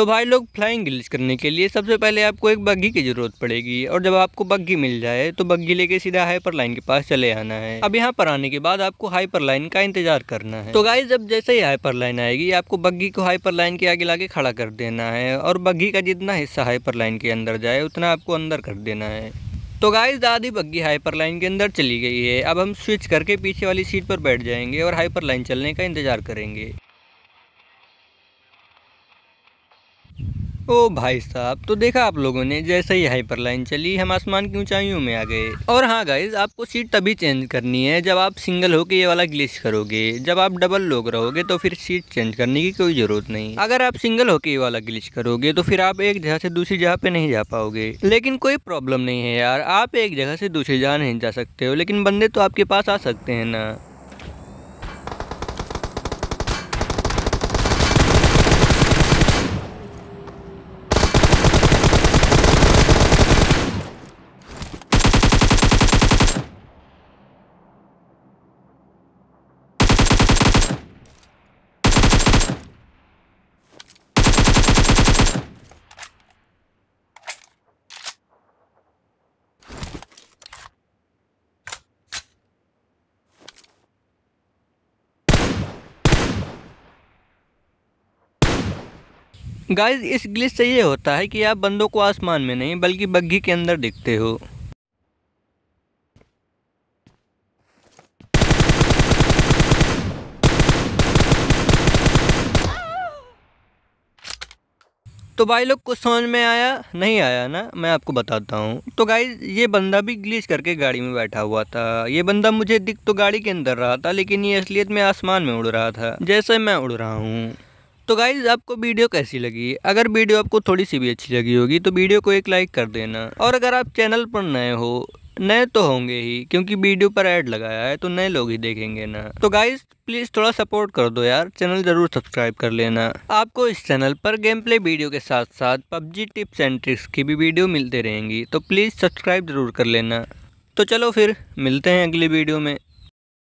तो भाई लोग फ्लाइंग गिल्स करने के लिए सबसे पहले आपको एक बग्घी की ज़रूरत पड़ेगी और जब आपको बग्घी मिल जाए तो बग्घी लेके सीधा हाइपर लाइन के पास चले आना है अब यहाँ पर आने के बाद आपको हाइपर लाइन का इंतजार करना है तो गाइज जब जैसे ही हाइपर लाइन आएगी आपको बग्घी को हाइपर लाइन के आगे लाके खड़ा कर देना है और बग्घी का जितना हिस्सा हाइपर लाइन के अंदर जाए उतना आपको अंदर कर देना है तो गाइस आधी बग्घी हाइपर लाइन के अंदर चली गई है अब हम स्विच करके पीछे वाली सीट पर बैठ जाएंगे और हाइपर लाइन चलने का इंतजार करेंगे ओ भाई साहब तो देखा आप लोगों ने जैसे ही हाइपर लाइन चली हम आसमान की ऊंचाइयों में आ गए और हाँ गाइज आपको सीट तभी चेंज करनी है जब आप सिंगल होके ये वाला ग्लिच करोगे जब आप डबल लोग रहोगे तो फिर सीट चेंज करने की कोई जरूरत नहीं अगर आप सिंगल होके ये वाला ग्लिच करोगे तो फिर आप एक जगह से दूसरी जगह पे नहीं जा पाओगे लेकिन कोई प्रॉब्लम नहीं है यार आप एक जगह से दूसरी जगह नहीं जा सकते हो लेकिन बंदे तो आपके पास आ सकते हैं ना गाइस इस ग्लिच से ये होता है कि आप बंदों को आसमान में नहीं बल्कि बग्घी के अंदर देखते हो तो भाई लोग कुछ समझ में आया नहीं आया ना मैं आपको बताता हूँ तो गाइज ये बंदा भी ग्लिच करके गाड़ी में बैठा हुआ था ये बंदा मुझे दिख तो गाड़ी के अंदर रहा था लेकिन ये असलियत में आसमान में उड़ रहा था जैसे मैं उड़ रहा हूँ तो गाइज आपको वीडियो कैसी लगी अगर वीडियो आपको थोड़ी सी भी अच्छी लगी होगी तो वीडियो को एक लाइक कर देना और अगर आप चैनल पर नए हो नए तो होंगे ही क्योंकि वीडियो पर ऐड लगाया है तो नए लोग ही देखेंगे ना तो गाइज प्लीज थोड़ा सपोर्ट कर दो यार चैनल जरूर सब्सक्राइब कर लेना आपको इस चैनल पर गेम प्ले वीडियो के साथ साथ पबजी टिप्स एंड ट्रिक्स की भी वीडियो मिलते रहेंगी तो प्लीज सब्सक्राइब जरूर कर लेना तो चलो फिर मिलते हैं अगली वीडियो में